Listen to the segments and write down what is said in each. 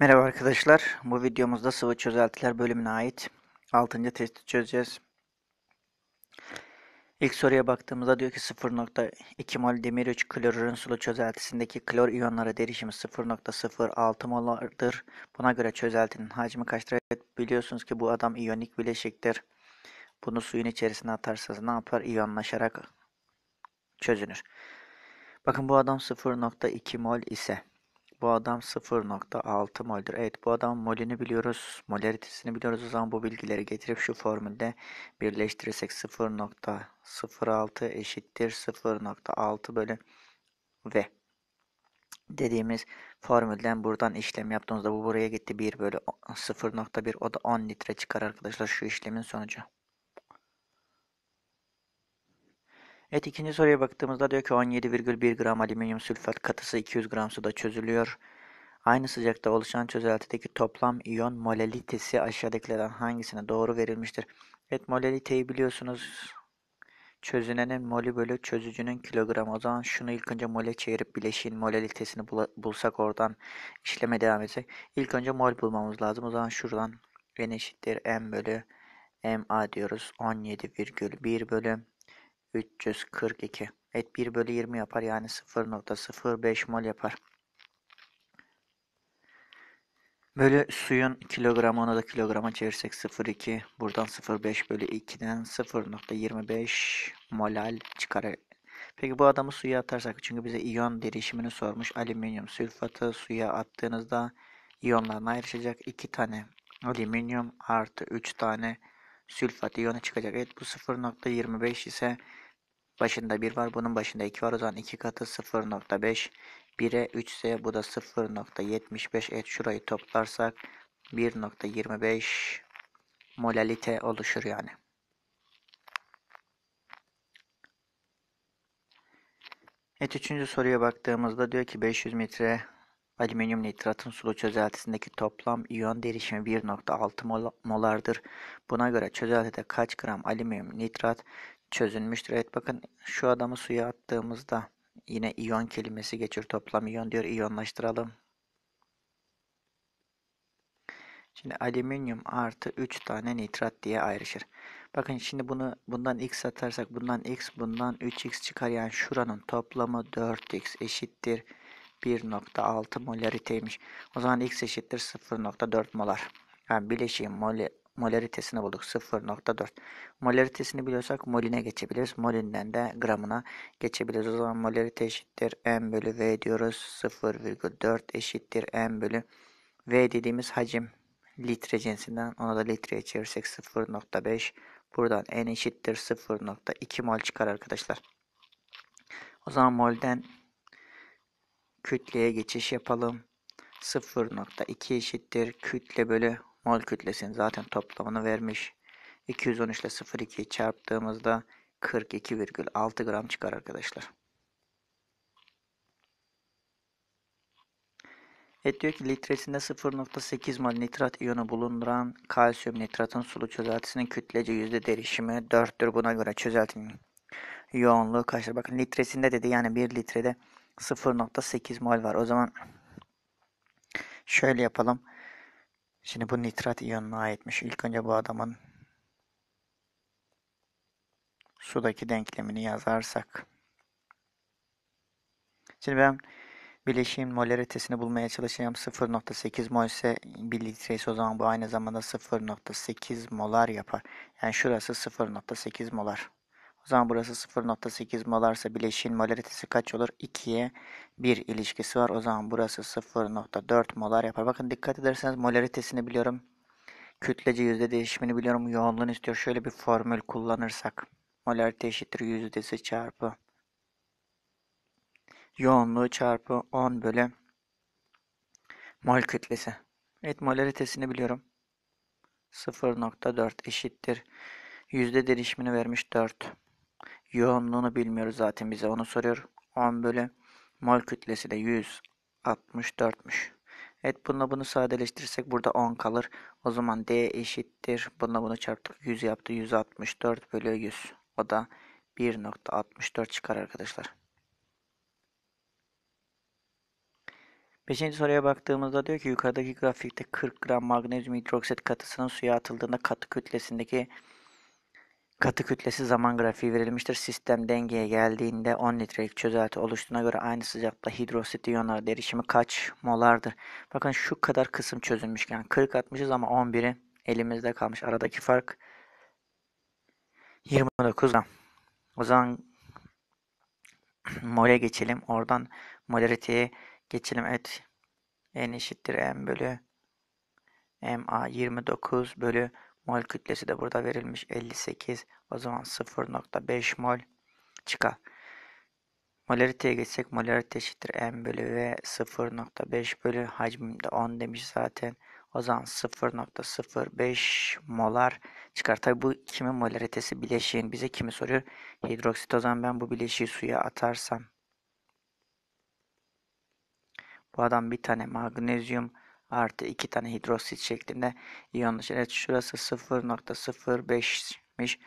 Merhaba arkadaşlar. Bu videomuzda sıvı çözeltiler bölümüne ait 6. testi çözeceğiz. İlk soruya baktığımızda diyor ki 0.2 mol demir 3 klorürün sulu çözeltisindeki klor iyonları derişimi 0.06 molardır. Buna göre çözeltinin hacmi kaçtır? Evet, biliyorsunuz ki bu adam iyonik bileşiktir. Bunu suyun içerisine atarsanız ne yapar? İyonlaşarak çözünür. Bakın bu adam 0.2 mol ise bu adam 0.6 moldür. Evet bu adam molünü biliyoruz. Molaritesini biliyoruz. O zaman bu bilgileri getirip şu formülde birleştirirsek 0.06 eşittir 0.6 bölü V dediğimiz formülden buradan işlem yaptığımızda bu buraya gitti 1 bölü 0.1 o da 10 litre çıkar arkadaşlar şu işlemin sonucu. Evet ikinci soruya baktığımızda diyor ki 17,1 gram alüminyum sülfat katısı 200 gram suda çözülüyor. Aynı sıcakta oluşan çözeltideki toplam iyon molalitesi aşağıdakilerden hangisine doğru verilmiştir? Evet moleliteyi biliyorsunuz. Çözünenin molü bölü çözücünün kilogramı. O zaman şunu ilk önce mole çevirip bileşiğin molelitesini bulsak oradan işleme devam etsek. İlk önce mol bulmamız lazım. O zaman şuradan n eşittir m bölü ma diyoruz. 17,1 bölü 342. Et bir bölü yirmi yapar yani 0.05 mol yapar. Bölü suyun kilogramı onu da kilograma çevirsek 0,2 buradan 0,5 bölü 2'den 0.25 molal çıkar. Peki bu adamı suya atarsak çünkü bize iyon derişimini sormuş. Alüminyum sülfatı suya attığınızda iyonlarına ayrışacak. 2 tane alüminyum artı 3 tane sülfat iyonu çıkacak. Evet bu 0.25 ise Başında 1 var. Bunun başında 2 var. O zaman 2 katı 0.5. 1'e 3 ise bu da 0.75. et. şurayı toplarsak 1.25 molalite oluşur yani. Evet üçüncü soruya baktığımızda diyor ki 500 metre alüminyum nitratın sulu çözeltisindeki toplam iyon derişimi 1.6 molardır. Buna göre çözeltide kaç gram alüminyum nitrat Çözülmüştür. Evet bakın şu adamı suya attığımızda yine iyon kelimesi geçir. Toplam iyon diyor. İyonlaştıralım. Şimdi alüminyum artı 3 tane nitrat diye ayrışır. Bakın şimdi bunu bundan x atarsak bundan x bundan 3x çıkar. Yani şuranın toplamı 4x eşittir 1.6 molariteymiş. O zaman x eşittir 0.4 molar. Yani bileşiğin moli molaritesini bulduk. 0.4. Molaritesini biliyorsak moline geçebiliriz. Molinden de gramına geçebiliriz. O zaman molarite eşittir m bölü v diyoruz. 0,4 eşittir m bölü v dediğimiz hacim litre cinsinden. Ona da litreye çevirsek 0.5. Buradan n eşittir 0.2 mol çıkar arkadaşlar. O zaman molden kütleye geçiş yapalım. 0.2 eşittir kütle bölü mol kütlesinin zaten toplamını vermiş. 213 ile 0.2 çarptığımızda 42,6 gram çıkar arkadaşlar. Et diyor ki litresinde 0.8 mol nitrat iyonu bulunduran kalsiyum nitratın sulu çözeltisinin kütlece yüzde derişimi 4'tür. Buna göre çözeltinin yoğunluğu kaçtır? Bakın litresinde dedi yani 1 litrede 0.8 mol var. O zaman şöyle yapalım. Şimdi bu nitrat iyonuna aitmiş. İlk önce bu adamın sudaki denklemini yazarsak. Şimdi ben bileşiğin molaritesini bulmaya çalışacağım. 0.8 mol ise 1 litre ise o zaman bu aynı zamanda 0.8 molar yapar. Yani şurası 0.8 molar. O zaman burası 0.8 molarsa bileşiğin molaritesi kaç olur? 2'ye 1 ilişkisi var. O zaman burası 0.4 molar yapar. Bakın dikkat ederseniz molaritesini biliyorum. Kütlece yüzde değişimini biliyorum. Yoğunluğunu istiyor. Şöyle bir formül kullanırsak. Molarite eşittir yüzdesi çarpı. Yoğunluğu çarpı 10 bölü mol kütlesi. Evet molaritesini biliyorum. 0.4 eşittir. Yüzde değişimini vermiş 4. Yoğunluğunu bilmiyoruz zaten bize onu soruyor. 10 bölü mol kütlesi de 164'müş. Evet bununla bunu sadeleştirirsek burada 10 kalır. O zaman D eşittir. Bununla bunu çarptık. 100 yaptı. 164 bölü 100. O da 1.64 çıkar arkadaşlar. Beşinci soruya baktığımızda diyor ki yukarıdaki grafikte 40 gram magnezyum hidroksit katısının suya atıldığında katı kütlesindeki Katı kütlesi zaman grafiği verilmiştir. Sistem dengeye geldiğinde 10 litrelik çözelti oluştuğuna göre aynı sıcaklıkta hidrosit iyonları derişimi kaç molardır? Bakın şu kadar kısım çözülmüş. 40 atmışız ama 11'i elimizde kalmış. Aradaki fark 29 gram. O zaman mole geçelim. Oradan molariteye geçelim. Evet. N eşittir M bölü MA 29 bölü Mol kütlesi de burada verilmiş 58. O zaman 0.5 mol çıkar. Molariteye geçsek molarite eşittir m bölü v 0.5 bölü hacmimde 10 demiş zaten. O zaman 0.05 molar çıkar. Tabi bu kimin molaritesi bileşiğin bize kimi soruyor? Hidroksit o zaman ben bu bileşiği suya atarsam. Bu adam bir tane magnezyum artı 2 tane hidroksit şeklinde iyonlaşır. Evet şurası 0.05'miş.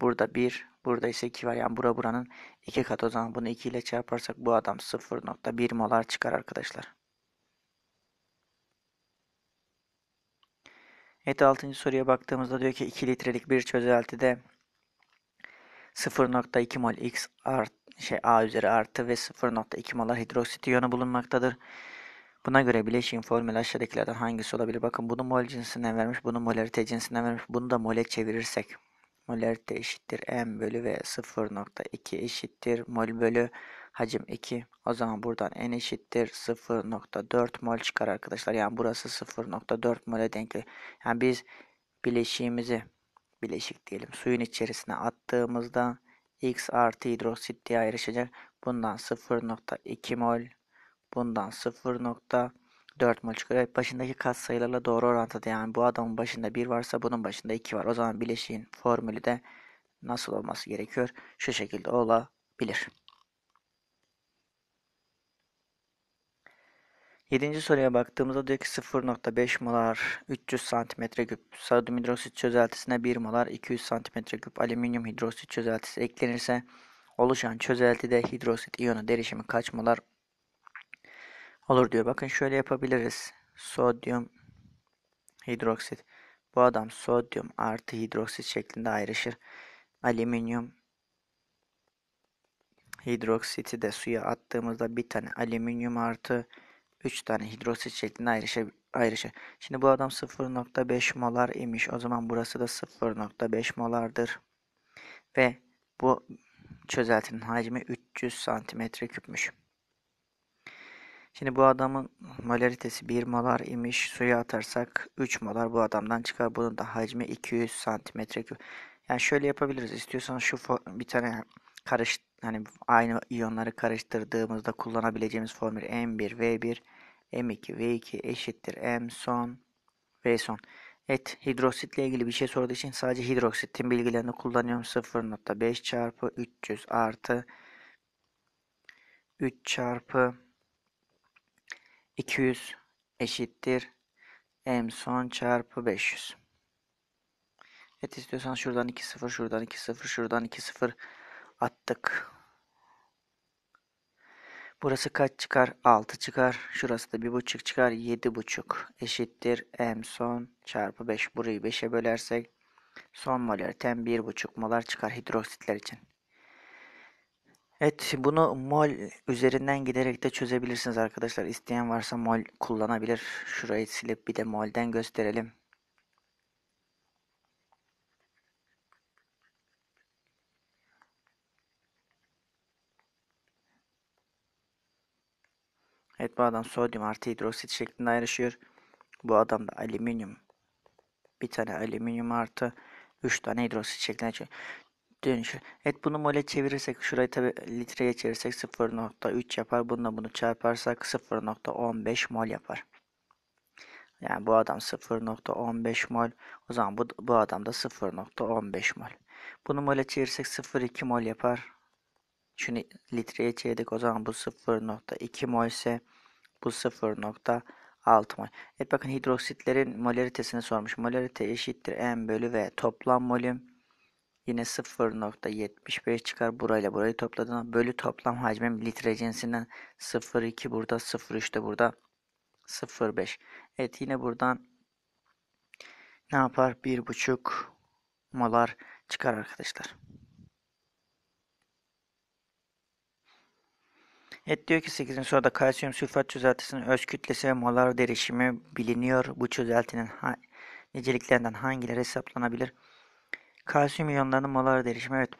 Burada 1, burada ise 2 var. Yani bura buranın 2 katı o zaman bunu 2 ile çarparsak bu adam 0.1 molar çıkar arkadaşlar. Evet 6. soruya baktığımızda diyor ki 2 litrelik bir çözeltide 0.2 mol X art, şey A üzeri artı ve 0.2 molar hidroksit iyonu bulunmaktadır. Buna göre bileşiğin formülü aşağıdakilerden hangisi olabilir? Bakın bunu mol cinsinden vermiş, bunu molarite cinsinden vermiş. Bunu da mole çevirirsek. Molarite eşittir m bölü v 0.2 eşittir mol bölü hacim 2. O zaman buradan n eşittir 0.4 mol çıkar arkadaşlar. Yani burası 0.4 mole denk. Yani biz bileşiğimizi bileşik diyelim suyun içerisine attığımızda x artı hidroksitliğe ayrışacak. Bundan 0.2 mol bundan 0.4 mol çıkıyor. Evet, başındaki kat sayılarla doğru orantıda yani bu adamın başında 1 varsa bunun başında 2 var. O zaman bileşiğin formülü de nasıl olması gerekiyor? Şu şekilde olabilir. Yedinci soruya baktığımızda diyor ki 0.5 molar 300 cm küp sodyum hidroksit çözeltisine 1 molar 200 cm küp alüminyum hidroksit çözeltisi eklenirse oluşan çözeltide hidroksit iyonu derişimi kaç molar Olur diyor. Bakın şöyle yapabiliriz. Sodyum hidroksit. Bu adam sodyum artı hidroksit şeklinde ayrışır. Alüminyum hidroksiti de suya attığımızda bir tane alüminyum artı 3 tane hidroksit şeklinde ayrışır. ayrışır. Şimdi bu adam 0.5 molar imiş. O zaman burası da 0.5 molardır. Ve bu çözeltinin hacmi 300 santimetre küpmüş. Şimdi bu adamın molaritesi 1 molar imiş. Suya atarsak 3 molar bu adamdan çıkar. Bunun da hacmi 200 santimetre küp. Yani şöyle yapabiliriz. İstiyorsan şu bir tane karış hani aynı iyonları karıştırdığımızda kullanabileceğimiz formül M1 V1 M2 V2 eşittir M son V son. Evet hidroksitle ilgili bir şey sorduğu için sadece hidroksitin bilgilerini kullanıyorum. 0.5 çarpı 300 artı 3 çarpı 200 eşittir m son çarpı 500. Evet istiyorsan şuradan 2 0 şuradan 2 0 şuradan 2 0 attık. Burası kaç çıkar? 6 çıkar. Şurası da 1,5 çıkar. 7,5 eşittir m son çarpı 5. Burayı 5'e bölersek son molariten 1,5 molar çıkar hidroksitler için. Evet bunu mol üzerinden giderek de çözebilirsiniz arkadaşlar. İsteyen varsa mol kullanabilir. Şurayı silip bir de molden gösterelim. Evet bu adam sodyum artı hidroksit şeklinde ayrışıyor. Bu adam da alüminyum. Bir tane alüminyum artı 3 tane hidroksit şeklinde dönüşür. Evet bunu mole çevirirsek şurayı tabi litreye çevirirsek 0.3 yapar. Bununla bunu çarparsak 0.15 mol yapar. Yani bu adam 0.15 mol. O zaman bu, bu adam da 0.15 mol. Bunu mole çevirirsek 0.2 mol yapar. Şunu litreye çevirdik. O zaman bu 0.2 mol ise bu 0.6 mol. Evet bakın hidroksitlerin moleritesini sormuş. Molarite eşittir M bölü V toplam molüm Yine 0.75 çıkar burayla burayı topladığında bölü toplam hacmim litre cinsinden 0.2 burada 0.3 de burada 0.5. Evet yine buradan ne yapar? 1.5 molar çıkar arkadaşlar. Evet diyor ki 8. soruda kalsiyum sülfat çözeltisinin öz kütlesi ve molar derişimi biliniyor. Bu çözeltinin ha- niceliklerinden hangileri hesaplanabilir? Kalsiyum iyonlarının molar derişimi. Evet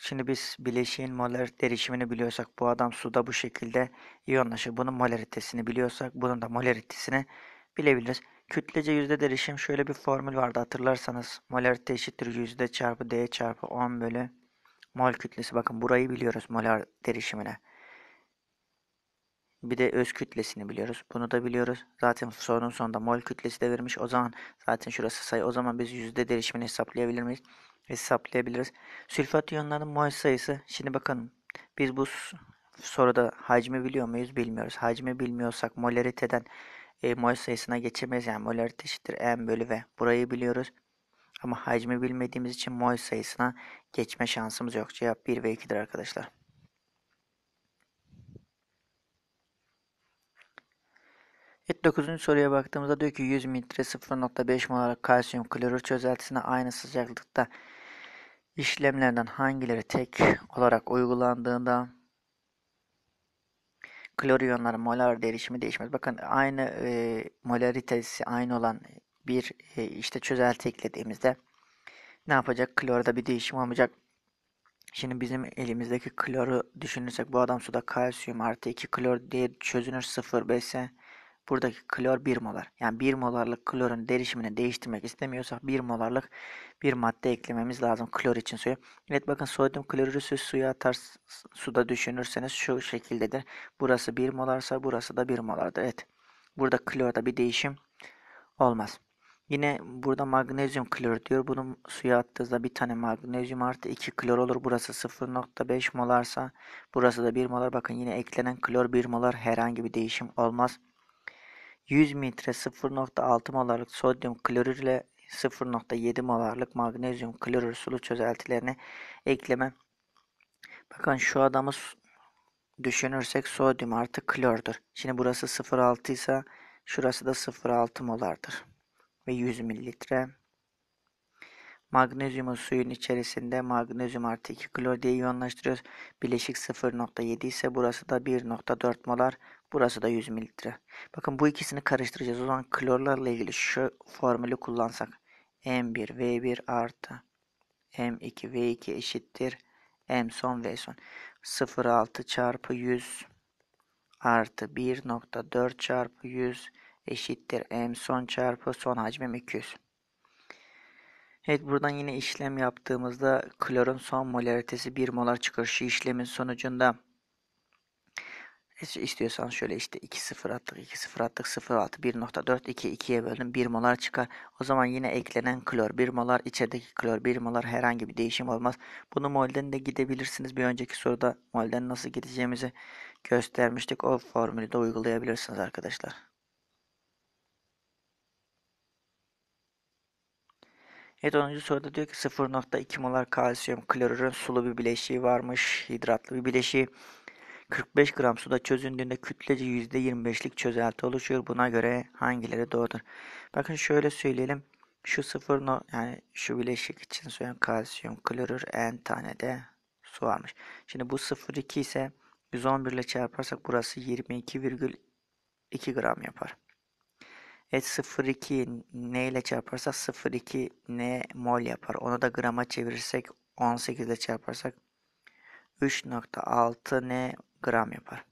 şimdi biz bileşiğin molar derişimini biliyorsak bu adam suda bu şekilde iyonlaşır. Bunun molaritesini biliyorsak bunun da molaritesini bilebiliriz. Kütlece yüzde derişim şöyle bir formül vardı hatırlarsanız. Molarite eşittir yüzde çarpı d çarpı 10 bölü mol kütlesi. Bakın burayı biliyoruz molar derişimine. Bir de öz kütlesini biliyoruz. Bunu da biliyoruz. Zaten sorunun sonunda mol kütlesi de vermiş. O zaman zaten şurası sayı. O zaman biz yüzde derişimini hesaplayabilir miyiz? hesaplayabiliriz. Sülfat iyonlarının mol sayısı. Şimdi bakalım. Biz bu soruda hacmi biliyor muyuz? Bilmiyoruz. Hacmi bilmiyorsak moleriteden e, mol sayısına geçemeyiz. Yani molarite eşittir m bölü v. Burayı biliyoruz. Ama hacmi bilmediğimiz için mol sayısına geçme şansımız yok. Cevap 1 ve 2'dir arkadaşlar. Evet 9. soruya baktığımızda diyor ki 100 litre 0.5 mol olarak kalsiyum klorür çözeltisine aynı sıcaklıkta işlemlerden hangileri tek olarak uygulandığında kloriyonlar molar değişimi değişmez. Bakın aynı e, molaritesi aynı olan bir e, işte çözelti eklediğimizde ne yapacak? Klorda bir değişim olmayacak. Şimdi bizim elimizdeki kloru düşünürsek bu adam suda kalsiyum artı 2 klor diye çözünür 0 ise Buradaki klor 1 molar. Yani 1 molarlık klorun derişimini değiştirmek istemiyorsak 1 molarlık bir madde eklememiz lazım klor için suya. Evet bakın sodyum klorürü suya atar suda düşünürseniz şu şekildedir. Burası 1 molarsa burası da 1 molardır. Evet. Burada klorda bir değişim olmaz. Yine burada magnezyum klor diyor. Bunu suya attığınızda bir tane magnezyum artı 2 klor olur. Burası 0.5 molarsa burası da 1 molar. Bakın yine eklenen klor 1 molar herhangi bir değişim olmaz. 100 litre 0.6 molarlık sodyum klorür ile 0.7 molarlık magnezyum klorür sulu çözeltilerini ekleme. Bakın şu adamı düşünürsek sodyum artı klordur. Şimdi burası 0.6 ise şurası da 0.6 molardır. Ve 100 mililitre. Magnezyumu suyun içerisinde magnezyum artı 2 klor diye iyonlaştırıyoruz. Bileşik 0.7 ise burası da 1.4 molar. Burası da 100 mililitre. Bakın bu ikisini karıştıracağız. O zaman klorlarla ilgili şu formülü kullansak. M1 V1 artı M2 V2 eşittir. M son V son. 0,6 çarpı 100 artı 1.4 çarpı 100 eşittir. M son çarpı son hacmim 200. Evet buradan yine işlem yaptığımızda klorun son molaritesi 1 molar çıkar. Şu işlemin sonucunda istiyorsan şöyle işte 2-0 attık 2-0 attık 0 6 1.4 2 2'ye böldüm 1 molar çıkar. O zaman yine eklenen klor 1 molar içerideki klor 1 molar herhangi bir değişim olmaz. Bunu molden de gidebilirsiniz. Bir önceki soruda molden nasıl gideceğimizi göstermiştik. O formülü de uygulayabilirsiniz arkadaşlar. Evet 10. soruda diyor ki 0.2 molar kalsiyum klorürün sulu bir bileşiği varmış. Hidratlı bir bileşiği. 45 gram suda çözündüğünde kütlece %25'lik çözelti oluşuyor. Buna göre hangileri doğrudur? Bakın şöyle söyleyelim. Şu sıfır no, yani şu bileşik için söylüyorum kalsiyum klorür n tane de su almış. Şimdi bu 0,2 ise 111 ile çarparsak burası 22,2 gram yapar. Evet 0,2 ne ile çarparsak 0,2 ne mol yapar. Onu da grama çevirirsek 18 ile çarparsak 3.6 N gram yapar.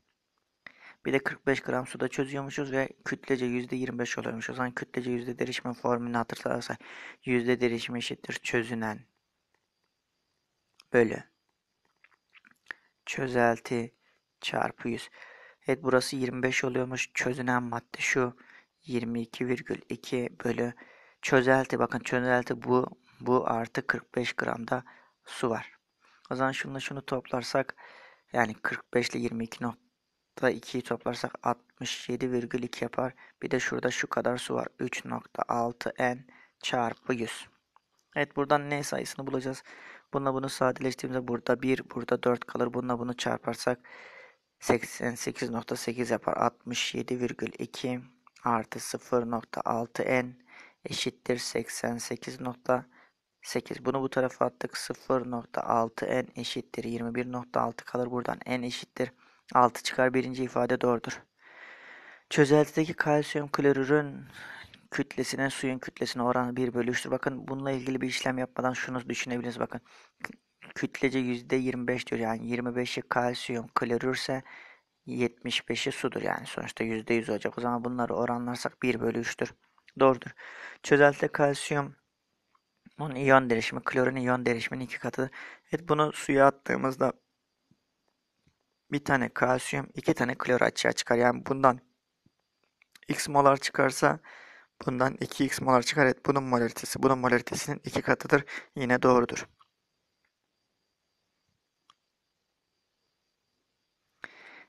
Bir de 45 gram suda çözüyormuşuz ve kütlece %25 oluyormuş. O zaman kütlece yüzde derişme formülünü hatırlarsak yüzde derişme eşittir çözünen bölü çözelti çarpı 100. Evet burası 25 oluyormuş. Çözünen madde şu 22,2 bölü çözelti. Bakın çözelti bu. Bu artı 45 gramda su var. O zaman şunu toplarsak yani 45 ile 22.2'yi toplarsak 67,2 yapar. Bir de şurada şu kadar su var. 3.6 n çarpı 100. Evet buradan ne sayısını bulacağız. Bununla bunu sadeleştirdiğimizde burada 1, burada 4 kalır. Bununla bunu çarparsak 88.8 yapar. 67,2 artı 0.6 n eşittir 88. 8. Bunu bu tarafa attık. 0.6 n eşittir. 21.6 kalır buradan. n eşittir. 6 çıkar. Birinci ifade doğrudur. Çözeltideki kalsiyum klorürün kütlesine suyun kütlesine oranı 1 bölü 3'tür. Bakın bununla ilgili bir işlem yapmadan şunu düşünebiliriz. Bakın kütlece %25 diyor. Yani 25'i kalsiyum klorürse 75'i sudur. Yani sonuçta %100 olacak. O zaman bunları oranlarsak 1 bölü 3'tür. Doğrudur. Çözeltide kalsiyum onun iyon derişimi, klorun iyon derişiminin iki katı. Evet bunu suya attığımızda bir tane kalsiyum, iki tane klor açığa çıkar. Yani bundan x molar çıkarsa bundan 2x molar çıkar. Evet bunun molaritesi, bunun molaritesinin iki katıdır. Yine doğrudur.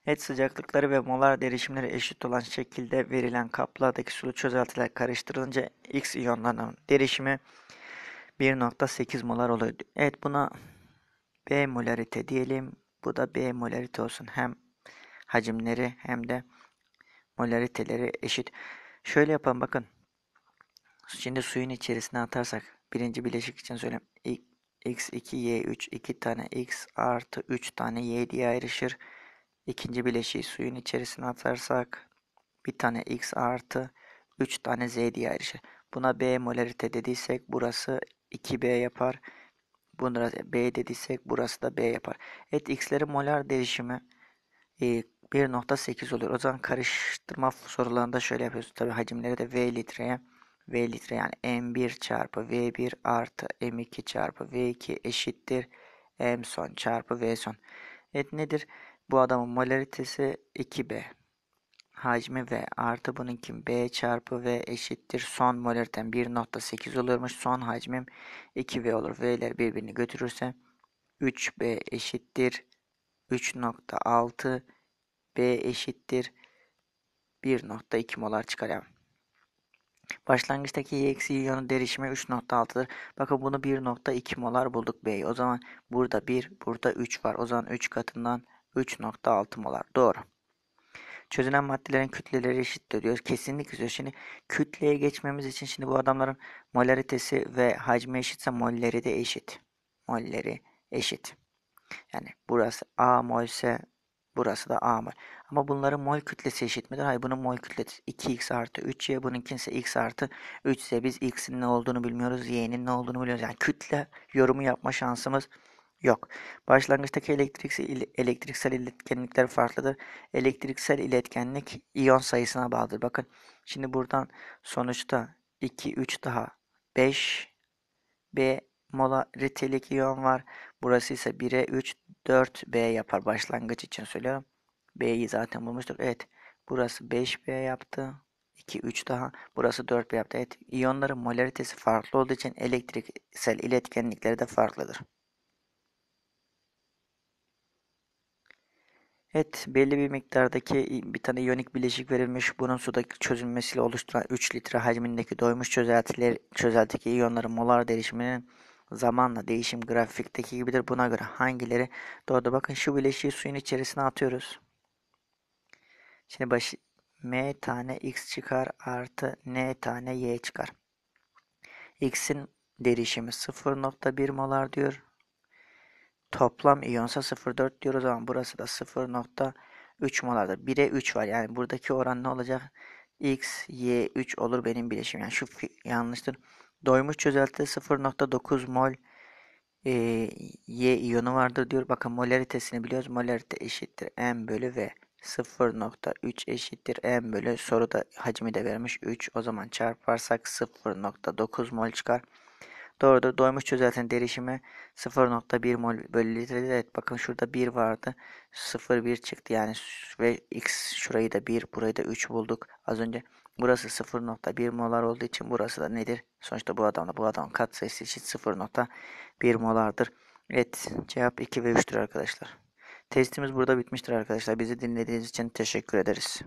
Evet sıcaklıkları ve molar derişimleri eşit olan şekilde verilen kaplardaki sulu çözeltiler karıştırılınca X iyonlarının derişimi 1.8 molar oluyor. Evet buna B molarite diyelim. Bu da B molarite olsun. Hem hacimleri hem de molariteleri eşit. Şöyle yapalım bakın. Şimdi suyun içerisine atarsak birinci bileşik için söyleyeyim. X2, Y3, iki tane X artı 3 tane Y diye ayrışır. İkinci bileşiği suyun içerisine atarsak bir tane X artı 3 tane Z diye ayrışır. Buna B molarite dediysek burası 2b yapar. Bunlara b dediysek burası da b yapar. Et x'lerin molar değişimi 1.8 e, oluyor. O zaman karıştırma sorularında şöyle yapıyoruz. Tabi hacimleri de v litreye v litre yani m1 çarpı v1 artı m2 çarpı v2 eşittir m son çarpı v son. Et nedir? Bu adamın molaritesi 2b hacmi V artı bununki B çarpı V eşittir son molariten 1.8 olurmuş. Son hacmim 2V olur. V'ler birbirini götürürse 3B eşittir 3.6 B eşittir 1.2 molar çıkaralım. Başlangıçtaki y eksi iyonun derişimi 3.6'dır. Bakın bunu 1.2 molar bulduk b O zaman burada 1, burada 3 var. O zaman 3 katından 3.6 molar. Doğru çözünen maddelerin kütleleri eşittir diyor. Kesinlikle diyor. Şimdi kütleye geçmemiz için şimdi bu adamların molaritesi ve hacmi eşitse molleri de eşit. Molleri eşit. Yani burası A mol ise burası da A mol. Ama bunların mol kütlesi eşit midir? Hayır bunun mol kütlesi 2x artı 3y bununkin ise x artı 3 ise biz x'in ne olduğunu bilmiyoruz y'nin ne olduğunu biliyoruz. Yani kütle yorumu yapma şansımız yok. Başlangıçtaki elektriksel, elektriksel iletkenlikler farklıdır. Elektriksel iletkenlik iyon sayısına bağlıdır. Bakın şimdi buradan sonuçta 2, 3 daha 5 B molaritelik iyon var. Burası ise 1'e 3, 4 B yapar. Başlangıç için söylüyorum. B'yi zaten bulmuştuk. Evet. Burası 5B yaptı. 2, 3 daha. Burası 4B yaptı. Evet. İyonların molaritesi farklı olduğu için elektriksel iletkenlikleri de farklıdır. Evet, belli bir miktardaki bir tane iyonik bileşik verilmiş. Bunun sudaki çözünmesiyle oluşturan 3 litre hacmindeki doymuş çözeltiler, çözeltideki iyonların molar değişiminin zamanla değişim grafikteki gibidir. Buna göre hangileri doğru? Bakın şu bileşiği suyun içerisine atıyoruz. Şimdi baş m tane x çıkar artı n tane y çıkar. x'in derişimi 0.1 molar diyor toplam iyonsa 0.4 diyoruz ama burası da 0.3 molardır. 1'e 3 var. Yani buradaki oran ne olacak? X, Y, 3 olur benim bileşim. Yani şu yanlıştır. Doymuş çözeltide 0.9 mol e, Y iyonu vardır diyor. Bakın molaritesini biliyoruz. Molarite eşittir M bölü V. 0.3 eşittir M bölü soruda hacmi de vermiş 3. O zaman çarparsak 0.9 mol çıkar. Doğrudur. Doymuş çözeltinin derişimi 0.1 mol bölü litre'dir. Evet bakın şurada 1 vardı. 0.1 çıktı yani ve x şurayı da 1 burayı da 3 bulduk. Az önce burası 0.1 molar olduğu için burası da nedir? Sonuçta bu adamla bu adamın katsayısı eşit 0.1 molardır. Evet cevap 2 ve 3'tür arkadaşlar. Testimiz burada bitmiştir arkadaşlar. Bizi dinlediğiniz için teşekkür ederiz.